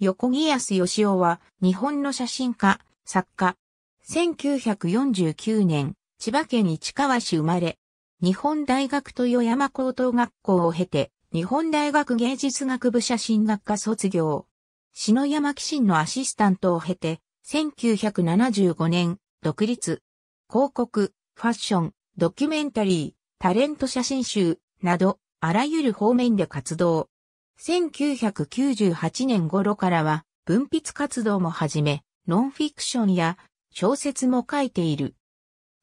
横木安義雄は日本の写真家、作家。1949年、千葉県市川市生まれ。日本大学豊山高等学校を経て、日本大学芸術学部写真学科卒業。篠山紀信のアシスタントを経て、1975年、独立。広告、ファッション、ドキュメンタリー、タレント写真集など、あらゆる方面で活動。1998年頃からは文筆活動も始め、ノンフィクションや小説も書いている。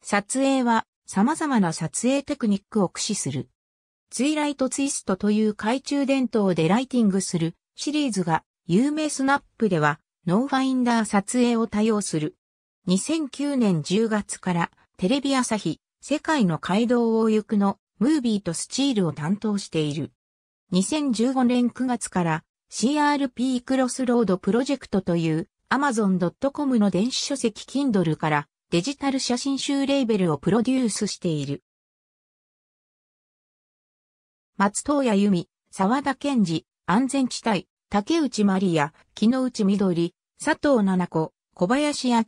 撮影は様々な撮影テクニックを駆使する。ツイライトツイストという懐中電灯でライティングするシリーズが有名スナップではノーファインダー撮影を多用する。2009年10月からテレビ朝日世界の街道を行くのムービーとスチールを担当している。2015年9月から CRP クロスロードプロジェクトという Amazon.com の電子書籍 Kindle からデジタル写真集レーベルをプロデュースしている。松任谷由実、沢田健二、安全地帯、竹内まりや、木之内緑、佐藤七子、小林明、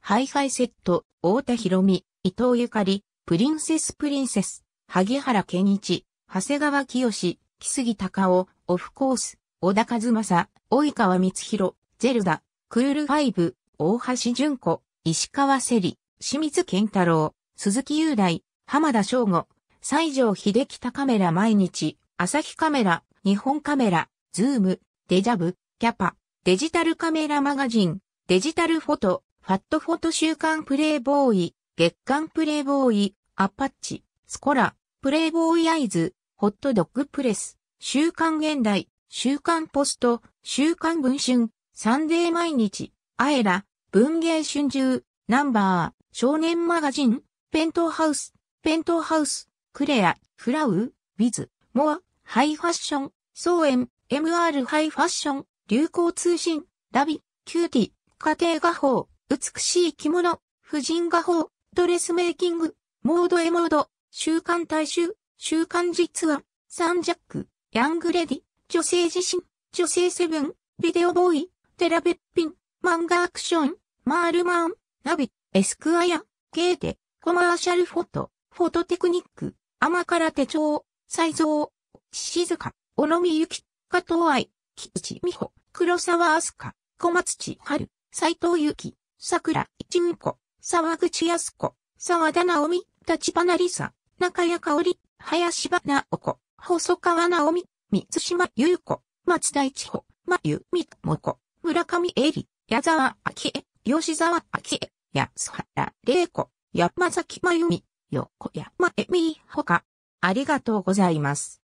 ハイハイセット、太田博美、伊藤ゆかり、プリンセスプリンセス、萩原健一、長谷川清、木杉隆夫、オフコース、小田和正、及川光弘、ゼルダ、クールファイブ、大橋純子、石川セリ、清水健太郎、鈴木雄大、浜田翔吾、西条秀北カメラ毎日、朝日カメラ、日本カメラ、ズーム、デジャブ、キャパ、デジタルカメラマガジン、デジタルフォト、ファットフォト週刊プレイボーイ、月刊プレイボーイ、アパッチ、スコラ、プレイボーイアイズ、ホットドッグプレス、週刊現代、週刊ポスト、週刊文春、サンデー毎日、アエラ、文芸春秋、ナンバー、少年マガジン、ペントハウス、ペントハウス、クレア、フラウ、ウィズ、モア、ハイファッション、ソーエン、MR ハイファッション、流行通信、ラビ、キューティ、家庭画法、美しい着物、婦人画法、ドレスメイキング、モードエモード、週刊大衆、週刊実は、サンジャック、ヤングレディ、女性自身、女性セブン、ビデオボーイ、テラベッピン、漫画アクション、マールマン、ナビ、エスクアヤ、ゲーテ、コマーシャルフォト、フォトテクニック、甘辛手帳、再造、静か、小野美幸、加藤愛、菊池美穂、黒沢明日香、小松千春、斎藤由紀、桜一美子、沢口康子、沢田直美、立花梨沙、中谷香織、林花お子、細川直美、三島優子、松田一穂、真由美智子、村上恵里、矢沢明恵、吉沢明恵、安原玲子、山崎真由美、横山恵美ほか、ありがとうございます。